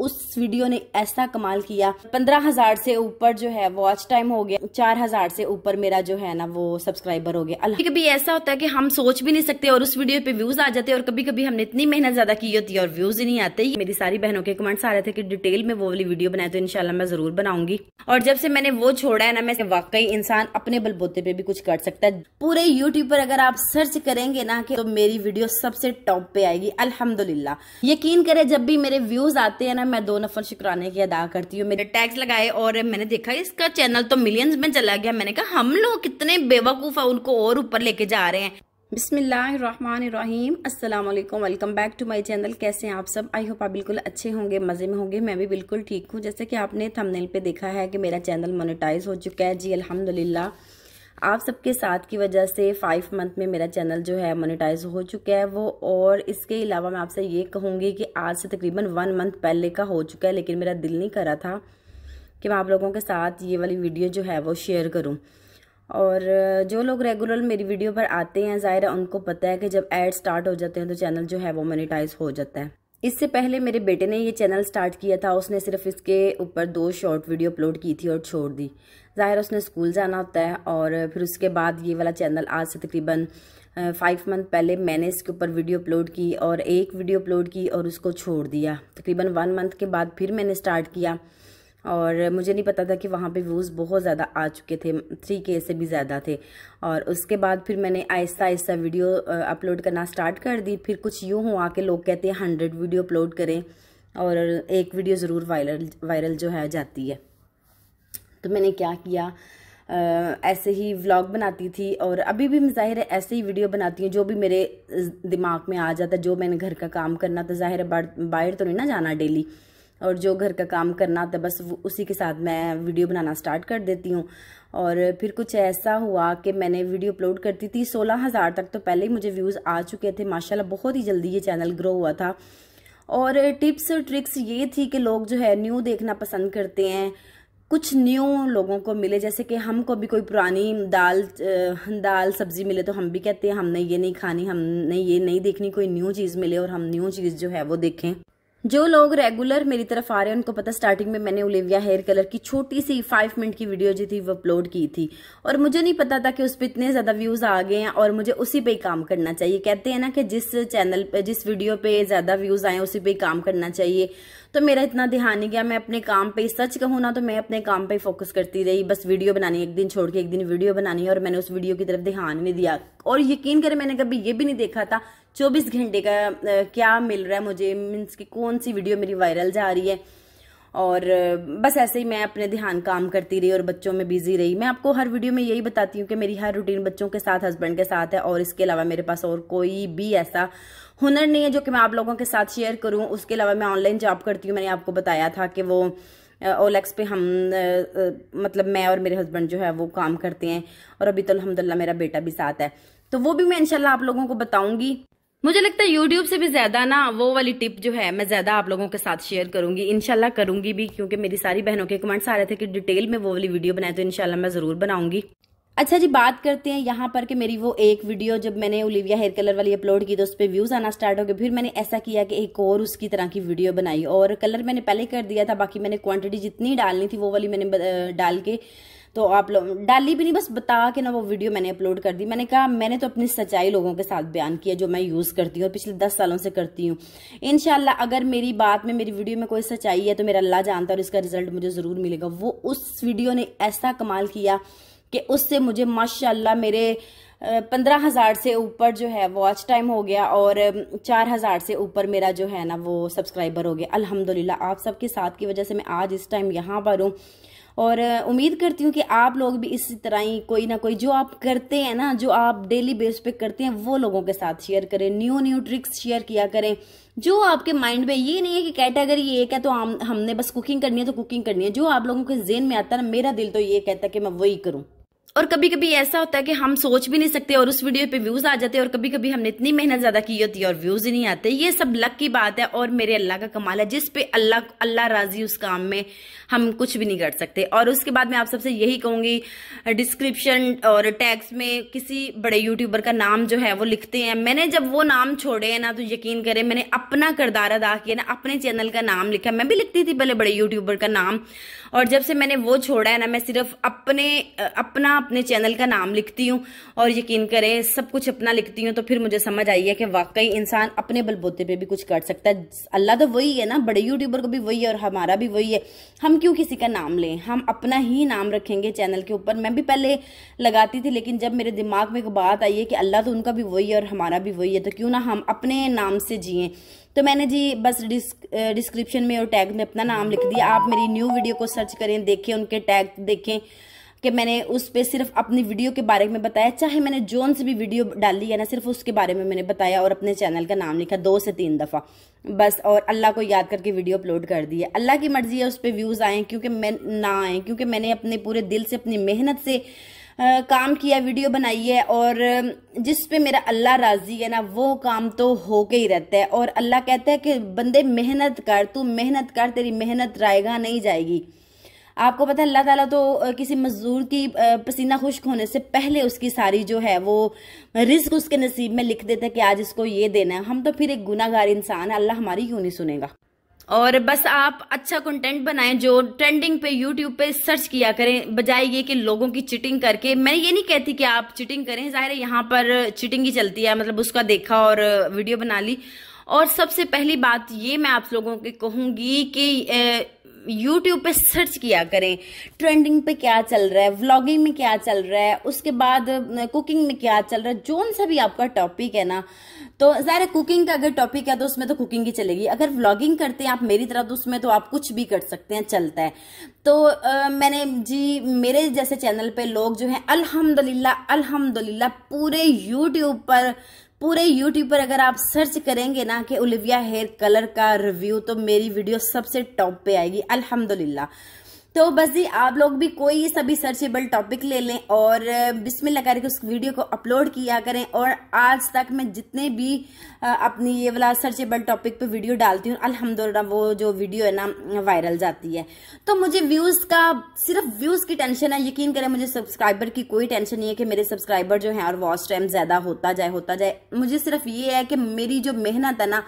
उस वीडियो ने ऐसा कमाल किया पंद्रह हजार से ऊपर जो है वॉच टाइम हो गया चार हजार से ऊपर मेरा जो है ना वो सब्सक्राइबर हो गया अल्लाह कभी ऐसा होता है कि हम सोच भी नहीं सकते और उस वीडियो पे व्यूज आ जाते और कभी कभी हमने इतनी मेहनत ज्यादा की होती है और व्यूज ही नहीं आते मेरी सारी बहनों के कमेंट्स आ रहे थे कि डिटेल में वो वाली वीडियो बनाए तो इनशाला मैं जरूर बनाऊंगी और जब से मैंने वो छोड़ा है ना मैं वाकई इंसान अपने बलबोते पे भी कुछ कर सकता है पूरे यूट्यूब पर अगर आप सर्च करेंगे ना कि तो मेरी वीडियो सबसे टॉप पे आएगी अल्हम्दुलिल्लाह यकीन करें जब भी मेरे व्यूज आते हैं ना मैं दो नफर शुक्राने की अदा करती हूँ मेरे टैक्स लगाए और मैंने देखा इसका चैनल तो मिलियंस में चला गया मैंने कहा हम लोग कितने बेवकूफ़ है उनको और ऊपर लेके जा रहे हैं बिसमीम अल्लाम welcome back to my channel कैसे हैं आप सब आई होप आप बिल्कुल अच्छे होंगे मज़े में होंगे मैं भी बिल्कुल ठीक हूँ जैसे कि आपने थंबनेल पे देखा है कि मेरा चैनल मोनेटाइज हो चुका है जी अल्हम्दुलिल्लाह आप सबके साथ की वजह से फाइव मंथ में मेरा चैनल जो है मोनिटाइज हो चुका है वो और इसके अलावा मैं आपसे ये कहूँगी कि आज से तकरीबन वन मंथ पहले का हो चुका है लेकिन मेरा दिल नहीं करा था कि मैं आप लोगों के साथ ये वाली वीडियो जो है वो शेयर करूँ और जो लोग रेगुलर मेरी वीडियो पर आते हैं ज़ाहिर उनको पता है कि जब एड स्टार्ट हो जाते हैं तो चैनल जो है वो मोनिटाइज हो जाता है इससे पहले मेरे बेटे ने ये चैनल स्टार्ट किया था उसने सिर्फ इसके ऊपर दो शॉर्ट वीडियो अपलोड की थी और छोड़ दी ज़ाहिर उसने स्कूल जाना होता है और फिर उसके बाद ये वाला चैनल आज से तकरीबन फाइव मंथ पहले मैंने इसके ऊपर वीडियो अपलोड की और एक वीडियो अपलोड की और उसको छोड़ दिया तकरीबन वन मंथ के बाद फिर मैंने स्टार्ट किया और मुझे नहीं पता था कि वहाँ पे व्यूज़ बहुत ज़्यादा आ चुके थे थ्री के से भी ज़्यादा थे और उसके बाद फिर मैंने आहिस्ता आहिस्ता वीडियो अपलोड करना स्टार्ट कर दी फिर कुछ यूँ हुआ कि लोग कहते हैं हंड्रेड वीडियो अपलोड करें और एक वीडियो ज़रूर वायरल वायरल जो है जाती है तो मैंने क्या किया आ, ऐसे ही व्लॉग बनाती थी और अभी भी मैं ज़ाहिर है ऐसे ही वीडियो बनाती हूँ जो भी मेरे दिमाग में आ जाता जो मैंने घर का काम करना तो ज़ाहिर बाहर तो नहीं ना जाना डेली और जो घर का काम करना था बस उसी के साथ मैं वीडियो बनाना स्टार्ट कर देती हूँ और फिर कुछ ऐसा हुआ कि मैंने वीडियो अपलोड करती थी सोलह हज़ार तक तो पहले ही मुझे व्यूज़ आ चुके थे माशाल्लाह बहुत ही जल्दी ये चैनल ग्रो हुआ था और टिप्स और ट्रिक्स ये थी कि लोग जो है न्यू देखना पसंद करते हैं कुछ न्यू लोगों को मिले जैसे कि हमको भी कोई पुरानी दाल दाल सब्जी मिले तो हम भी कहते हैं हमने ये नहीं खानी हमने ये नहीं देखनी कोई न्यू चीज़ मिले और हम न्यू चीज़ जो है वो देखें जो लोग रेगुलर मेरी तरफ आ रहे हैं उनको पता स्टार्टिंग में मैंने ओलिविया हेयर कलर की छोटी सी फाइव मिनट की वीडियो जो थी वो अपलोड की थी और मुझे नहीं पता था कि उस पर इतने ज़्यादा व्यूज़ आ गए हैं और मुझे उसी पे ही काम करना चाहिए कहते हैं ना कि जिस चैनल पे जिस वीडियो पे ज़्यादा व्यूज़ आए उसी पे ही काम करना चाहिए तो मेरा इतना ध्यान नहीं गया मैं अपने काम पे सच कहूँ ना तो मैं अपने काम पे फोकस करती रही बस वीडियो बनानी एक दिन छोड़ के एक दिन वीडियो बनानी और मैंने उस वीडियो की तरफ ध्यान नहीं दिया और यकीन करें मैंने कभी ये भी नहीं देखा था चौबीस घंटे का क्या मिल रहा है मुझे मीन्स की कौन सी वीडियो मेरी वायरल जा रही है और बस ऐसे ही मैं अपने ध्यान काम करती रही और बच्चों में बिजी रही मैं आपको हर वीडियो में यही बताती हूँ कि मेरी हर रूटीन बच्चों के साथ हस्बैंड के साथ है और इसके अलावा मेरे पास और कोई भी ऐसा हुनर नहीं है जो कि मैं आप लोगों के साथ शेयर करूँ उसके अलावा मैं ऑनलाइन जॉब करती हूँ मैंने आपको बताया था कि वो ओलेक्स पे हम मतलब मैं और मेरे हस्बैंड जो है वो काम करते हैं और अभी तो अलहमदिल्ला मेरा बेटा भी साथ है तो वो भी मैं इनशाला आप लोगों को बताऊंगी मुझे लगता है यूट्यूब से भी ज्यादा ना वो वाली टिप जो है मैं ज्यादा आप लोगों के साथ शेयर करूंगी इनशाला करूंगी भी क्योंकि मेरी सारी बहनों के कमेंट्स आ रहे थे कि डिटेल में वो वाली वीडियो बनाए तो इनशाला मैं जरूर बनाऊंगी अच्छा जी बात करते हैं यहाँ पर कि मेरी वो एक वीडियो जब मैंने ओलिविया हेयर कलर वाली अपलोड की तो उस पर व्यूज़ आना स्टार्ट हो गए फिर मैंने ऐसा किया कि एक और उसकी तरह की वीडियो बनाई और कलर मैंने पहले कर दिया था बाकी मैंने क्वांटिटी जितनी डालनी थी वो वाली मैंने डाल के तो आप लोग डाली भी नहीं बस बता के ना वो वीडियो मैंने अपलोड कर दी मैंने कहा मैंने तो अपनी सच्चाई लोगों के साथ बयान किया जो मैं यूज़ करती हूँ और पिछले दस सालों से करती हूँ इनशाला अगर मेरी बात में मेरी वीडियो में कोई सच्चाई है तो मेरा अल्लाह जानता है और इसका रिजल्ट मुझे ज़रूर मिलेगा वो उस वीडियो ने ऐसा कमाल किया कि उससे मुझे माशाला मेरे पंद्रह हज़ार से ऊपर जो है वॉच टाइम हो गया और चार हज़ार से ऊपर मेरा जो है ना वो सब्सक्राइबर हो गया अल्हम्दुलिल्लाह आप सबके साथ की वजह से मैं आज इस टाइम यहाँ पर हूँ और उम्मीद करती हूँ कि आप लोग भी इसी तरह ही कोई ना कोई जो आप करते हैं ना जो आप डेली बेस पे करते हैं वो लोगों के साथ शेयर करें न्यू न्यू ट्रिक्स शेयर किया करें जो आपके माइंड में ये नहीं है कि कैटेगरी एक है तो हम हमने बस कुकिंग करनी है तो कुकिंग करनी है जो आप लोगों के जेन में आता है ना मेरा दिल तो ये कहता है कि मैं वही करूँ और कभी कभी ऐसा होता है कि हम सोच भी नहीं सकते और उस वीडियो पे व्यूज आ जाते हैं और कभी कभी हमने इतनी मेहनत ज्यादा की होती है और व्यूज ही नहीं आते ये सब लक की बात है और मेरे अल्लाह का कमाल है जिस पे अल्लाह अल्लाह राजी उस काम में हम कुछ भी नहीं कर सकते और उसके बाद मैं आप सबसे यही कहूंगी डिस्क्रिप्शन और टैक्स में किसी बड़े यूट्यूबर का नाम जो है वो लिखते हैं मैंने जब वो नाम छोड़े हैं ना तो यकीन करें मैंने अपना किरदार अदा किया ना अपने चैनल का नाम लिखा मैं भी लिखती थी पहले बड़े यूट्यूबर का नाम और जब से मैंने वो छोड़ा है ना मैं सिर्फ अपने अपना अपने चैनल का नाम लिखती हूँ और यकीन करें सब कुछ अपना लिखती हूँ तो फिर मुझे समझ आई है कि वाकई इंसान अपने बलबूते पे भी कुछ कर सकता है अल्लाह तो वही है ना बड़े यूट्यूबर को भी वही है और हमारा भी वही है हम क्यों किसी का नाम लें हम अपना ही नाम रखेंगे चैनल के ऊपर मैं भी पहले लगाती थी लेकिन जब मेरे दिमाग में एक बात आई है कि अल्लाह तो उनका भी वही है और हमारा भी वही है तो क्यों ना हम अपने नाम से जिए तो मैंने जी बस डिस्क्रिप्शन में और टैग में अपना नाम लिख दिया आप मेरी न्यू वीडियो को सर्च करें देखें उनके टैग देखें कि मैंने उस पर सिर्फ अपनी वीडियो के बारे में बताया चाहे मैंने जोन से भी वीडियो डाली है ना सिर्फ उसके बारे में मैंने बताया और अपने चैनल का नाम लिखा दो से तीन दफ़ा बस और अल्लाह को याद करके वीडियो अपलोड कर दी है अल्लाह की मर्ज़ी है उस पर व्यूज़ आएँ क्योंकि मैं ना आए क्योंकि मैंने अपने पूरे दिल से अपनी मेहनत से आ, काम किया वीडियो बनाई है और जिस पे मेरा अल्लाह राज़ी है ना वो काम तो के ही रहता है और अल्लाह कहता है कि बंदे मेहनत कर तू मेहनत कर तेरी मेहनत रायगा नहीं जाएगी आपको पता है अल्लाह ताला तो किसी मजदूर की पसीना खुश्क होने से पहले उसकी सारी जो है वो रिस्क उसके नसीब में लिख देते कि आज इसको ये देना है हम तो फिर एक गुनागार इंसान है अल्लाह हमारी क्यों नहीं सुनेगा और बस आप अच्छा कंटेंट बनाएं जो ट्रेंडिंग पे यूट्यूब पे सर्च किया करें बजाय ये कि लोगों की चिटिंग करके मैं ये नहीं कहती कि आप चिटिंग करें जाहिर है यहाँ पर चिटिंग ही चलती है मतलब उसका देखा और वीडियो बना ली और सबसे पहली बात ये मैं आप लोगों के कहूंगी कि यूट्यूब पे सर्च किया करें ट्रेंडिंग पे क्या चल रहा है व्लॉगिंग में क्या चल रहा है उसके बाद कुकिंग में क्या चल रहा है जोन सा भी आपका टॉपिक है ना तो ज़ाहिर कुकिंग का अगर टॉपिक है तो उसमें तो कुकिंग ही चलेगी अगर व्लॉगिंग करते हैं आप मेरी तरह तो उसमें तो आप कुछ भी कर सकते हैं चलता है तो आ, मैंने जी मेरे जैसे चैनल पे लोग जो हैं अल्हम्दुलिल्लाह अल्हम्दुलिल्लाह पूरे यूट्यूब पर पूरे यूट्यूब पर अगर आप सर्च करेंगे ना कि ओलिविया हेयर कलर का रिव्यू तो मेरी वीडियो सबसे टॉप पे आएगी अल्हम्दुलिल्लाह तो बस जी आप लोग भी कोई सभी सर्चेबल टॉपिक ले लें और बिस्मिल लगा करके उस वीडियो को अपलोड किया करें और आज तक मैं जितने भी अपनी ये वाला सर्चेबल टॉपिक पे वीडियो डालती हूँ अल्हम्दुलिल्लाह वो जो वीडियो है ना वायरल जाती है तो मुझे व्यूज़ का सिर्फ व्यूज़ की टेंशन है यकीन करें मुझे सब्सक्राइबर की कोई टेंशन नहीं है कि मेरे सब्सक्राइबर जो हैं और वॉच टाइम ज़्यादा होता जाए होता जाए मुझे सिर्फ ये है कि मेरी जो मेहनत है ना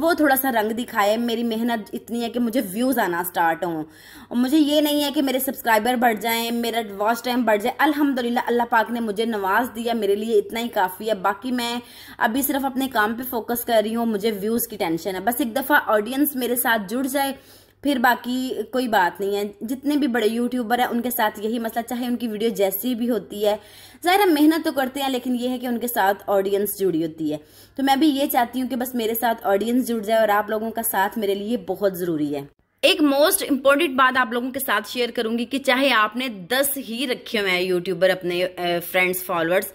वो थोड़ा सा रंग दिखाए मेरी मेहनत इतनी है कि मुझे व्यूज़ आना स्टार्ट हो और मुझे ये नहीं है कि मेरे सब्सक्राइबर बढ़ जाएं मेरा वॉच टाइम बढ़ जाए अल्हम्दुलिल्लाह अल्लाह पाक ने मुझे नवाज दिया मेरे लिए इतना ही काफ़ी है बाकी मैं अभी सिर्फ अपने काम पर फोकस कर रही हूँ मुझे व्यूज़ की टेंशन है बस एक दफ़ा ऑडियंस मेरे साथ जुड़ जाए फिर बाकी कोई बात नहीं है जितने भी बड़े यूट्यूबर हैं उनके साथ यही मसला चाहे उनकी वीडियो जैसी भी होती है ज़ाहिर मेहनत तो करते हैं लेकिन ये है कि उनके साथ ऑडियंस जुड़ी होती है तो मैं भी ये चाहती हूँ कि बस मेरे साथ ऑडियंस जुड़ जाए और आप लोगों का साथ मेरे लिए बहुत ज़रूरी है एक मोस्ट इम्पोर्टेंट बात आप लोगों के साथ शेयर करूंगी कि चाहे आपने दस ही रखे हुए हैं यूट्यूबर अपने फ्रेंड्स फॉलोअर्स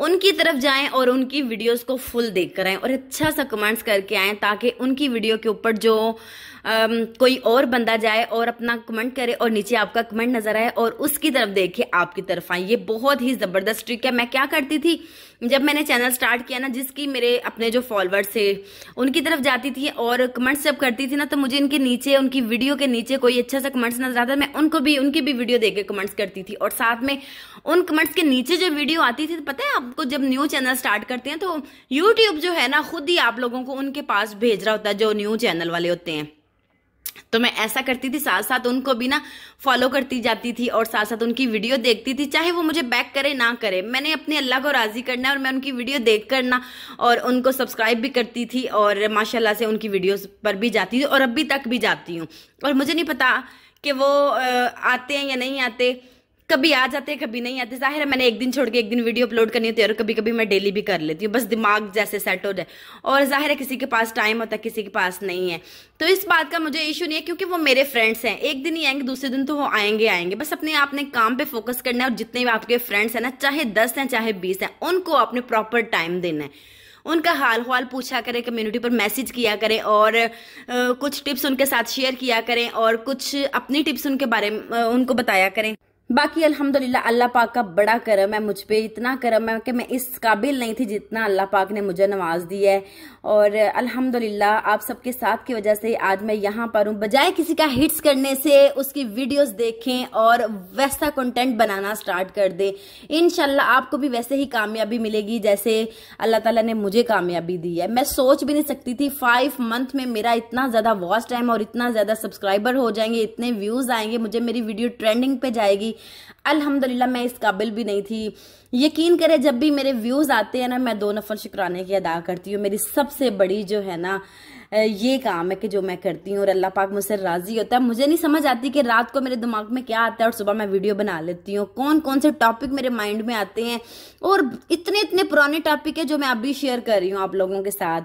उनकी तरफ जाएं और उनकी वीडियोस को फुल देख कर आएँ और अच्छा सा कमेंट्स करके आएँ ताकि उनकी वीडियो के ऊपर जो आम, um, कोई और बंदा जाए और अपना कमेंट करे और नीचे आपका कमेंट नजर आए और उसकी तरफ देखे आपकी तरफ आए ये बहुत ही ज़बरदस्त ट्रिक है मैं क्या करती थी जब मैंने चैनल स्टार्ट किया ना जिसकी मेरे अपने जो फॉलोअर्स थे उनकी तरफ जाती थी और कमेंट्स जब करती थी ना तो मुझे इनके नीचे उनकी वीडियो के नीचे कोई अच्छा सा कमेंट्स नजर आता मैं उनको भी उनकी भी वीडियो देख के कमेंट्स करती थी और साथ में उन कमेंट्स के नीचे जो वीडियो आती थी तो पता है आप आपको जब न्यू चैनल स्टार्ट करते हैं तो यूट्यूब जो है ना खुद ही आप लोगों को उनके पास भेज रहा होता है जो न्यू चैनल वाले होते हैं तो मैं ऐसा करती थी साथ साथ उनको भी ना फॉलो करती जाती थी और साथ साथ उनकी वीडियो देखती थी चाहे वो मुझे बैक करे ना करे मैंने अपने अल्लाह को राज़ी करना और मैं उनकी वीडियो देख कर ना और उनको सब्सक्राइब भी करती थी और माशाल्लाह से उनकी वीडियोस पर भी जाती थी और अभी तक भी जाती हूँ और मुझे नहीं पता कि वो आते हैं या नहीं आते कभी आ जाते हैं कभी नहीं आते जाहिर है मैंने एक दिन छोड़ के एक दिन वीडियो अपलोड करनी होती है और कभी कभी मैं डेली भी कर लेती हूँ बस दिमाग जैसे सेट हो जाए और जाहिर है किसी के पास टाइम होता है किसी के पास नहीं है तो इस बात का मुझे इशू नहीं है क्योंकि वो मेरे फ्रेंड्स हैं एक दिन ही आएंगे दूसरे दिन तो वो आएंगे आएंगे बस अपने आपने काम पे फोकस करना है और जितने भी आपके फ्रेंड्स हैं ना चाहे दस हैं चाहे बीस हैं उनको अपने प्रॉपर टाइम देना है उनका हाल हाल पूछा करें कम्युनिटी पर मैसेज किया करें और आ, कुछ टिप्स उनके साथ शेयर किया करें और कुछ अपनी टिप्स उनके बारे में उनको बताया करें बाकी अल्हम्दुलिल्लाह अल्लाह पाक का बड़ा करम है मुझ पर इतना करम है कि मैं इस काबिल नहीं थी जितना अल्लाह पाक ने मुझे नवाज दी है और अल्हम्दुलिल्लाह आप सबके साथ की वजह से आज मैं यहाँ पर हूँ बजाय किसी का हिट्स करने से उसकी वीडियोस देखें और वैसा कंटेंट बनाना स्टार्ट कर दें इन आपको भी वैसे ही कामयाबी मिलेगी जैसे अल्लाह तला ने मुझे कामयाबी दी है मैं सोच भी नहीं सकती थी फाइव मंथ में मेरा इतना ज़्यादा वॉच टाइम और इतना ज़्यादा सब्सक्राइबर हो जाएंगे इतने व्यूज़ आएंगे मुझे मेरी वीडियो ट्रेंडिंग पे जाएगी अल्हम्दुलिल्लाह मैं इस काबिल भी नहीं थी यकीन करें जब भी मेरे व्यूज़ आते हैं ना मैं दो नफर शुक्राने की अदा करती हूँ मेरी सबसे बड़ी जो है ना ये काम है कि जो मैं करती हूँ और अल्लाह पाक मुझसे राज़ी होता है मुझे नहीं समझ आती कि रात को मेरे दिमाग में क्या आता है और सुबह मैं वीडियो बना लेती हूँ कौन कौन से टॉपिक मेरे माइंड में आते हैं और इतने इतने पुराने टॉपिक है जो मैं अभी शेयर कर रही हूँ आप लोगों के साथ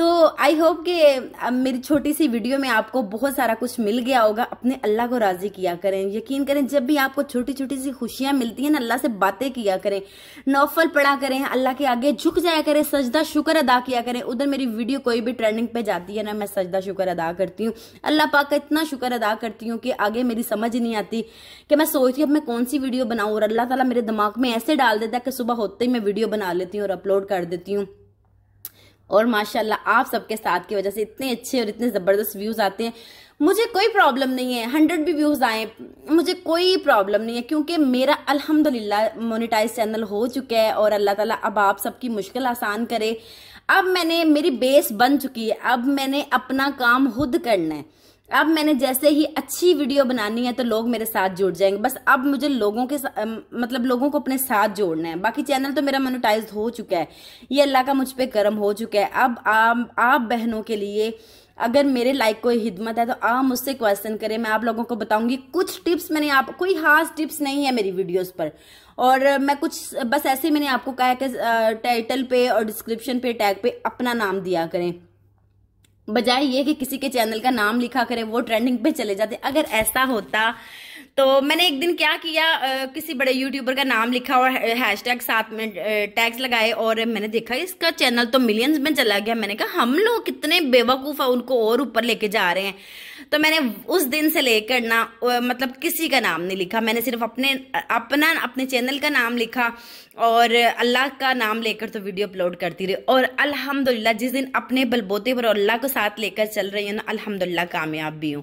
तो आई होप कि मेरी छोटी सी वीडियो में आपको बहुत सारा कुछ मिल गया होगा अपने अल्लाह को राजी किया करें यकीन करें जब भी आपको छोटी छोटी सी खुशियां मिलती हैं ना अल्लाह से बातें किया करें नौफल पढ़ा करें अल्लाह के आगे झुक जाया करें सजदा शुक्र अदा किया करें उधर मेरी वीडियो कोई भी ट्रेंडिंग पे जाती है ना मैं सजदा शुक्र अदा करती हूँ अल्लाह पाक का इतना शुक्र अदा करती हूँ कि आगे मेरी समझ नहीं आती कि मैं सोचती अब मैं कौन सी वीडियो बनाऊँ और अल्लाह ताला मेरे दिमाग में ऐसे डाल देता है कि सुबह होते ही मैं वीडियो बना लेती हूँ और अपलोड कर देती हूँ और माशाल्लाह आप सबके साथ की वजह से इतने अच्छे और इतने ज़बरदस्त व्यूज़ आते हैं मुझे कोई प्रॉब्लम नहीं है हंड्रेड भी व्यूज़ आए मुझे कोई प्रॉब्लम नहीं है क्योंकि मेरा अल्हम्दुलिल्लाह मोनेटाइज चैनल हो चुका है और अल्लाह ताला अब आप सबकी मुश्किल आसान करे अब मैंने मेरी बेस बन चुकी है अब मैंने अपना काम खुद करना है अब मैंने जैसे ही अच्छी वीडियो बनानी है तो लोग मेरे साथ जुड़ जाएंगे बस अब मुझे लोगों के मतलब लोगों को अपने साथ जोड़ना है बाकी चैनल तो मेरा मोनोटाइज हो चुका है ये अल्लाह का मुझ पर कर्म हो चुका है अब आप, आप बहनों के लिए अगर मेरे लाइक कोई हिदमत है तो आप मुझसे क्वेश्चन करें मैं आप लोगों को बताऊंगी कुछ टिप्स मैंने आप कोई खास टिप्स नहीं है मेरी वीडियोस पर और मैं कुछ बस ऐसे मैंने आपको कहा है कि टाइटल पे और डिस्क्रिप्शन पे टैग पे अपना नाम दिया करें बजाय ये कि किसी के चैनल का नाम लिखा करे वो ट्रेंडिंग पे चले जाते अगर ऐसा होता तो मैंने एक दिन क्या किया आ, किसी बड़े यूट्यूबर का नाम लिखा और हैशटैग साथ में टैग्स लगाए और मैंने देखा इसका चैनल तो मिलियंस में चला गया मैंने कहा हम लोग कितने बेवकूफ़ हैं उनको और ऊपर लेके जा रहे हैं तो मैंने उस दिन से लेकर ना मतलब किसी का नाम नहीं लिखा मैंने सिर्फ अपने अपना अपने चैनल का नाम लिखा और अल्लाह का नाम लेकर तो वीडियो अपलोड करती रही और अल्हम्दुलिल्लाह जिस दिन अपने बलबोते पर और अल्लाह को साथ लेकर चल रही हूँ ना अल्हम्दुलिल्लाह कामयाब भी हूँ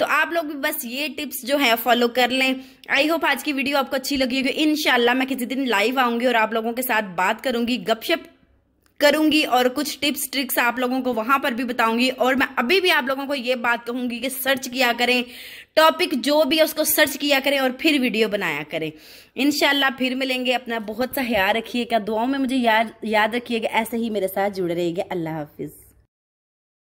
तो आप लोग भी बस ये टिप्स जो है फॉलो कर लें आई होप आज की वीडियो आपको अच्छी लगी होगी इनशाला मैं किसी दिन लाइव आऊंगी और आप लोगों के साथ बात करूंगी गपशप करूंगी और कुछ टिप्स ट्रिक्स आप लोगों को वहां पर भी बताऊंगी और मैं अभी भी आप लोगों को ये बात कहूंगी कि सर्च किया करें टॉपिक जो भी है उसको सर्च किया करें और फिर वीडियो बनाया करें इनशाला फिर मिलेंगे अपना बहुत सा ख्याल रखिएगा दुआओं में मुझे याद याद रखिएगा ऐसे ही मेरे साथ जुड़े रहिएगा अल्लाह हाफिज़